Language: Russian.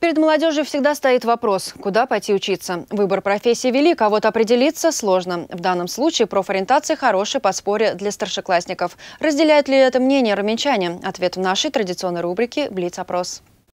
Перед молодежью всегда стоит вопрос, куда пойти учиться. Выбор профессии велик, а вот определиться сложно. В данном случае профориентация – хорошее подспорье для старшеклассников. Разделяет ли это мнение раменчане? Ответ в нашей традиционной рубрике «Блиц-опрос».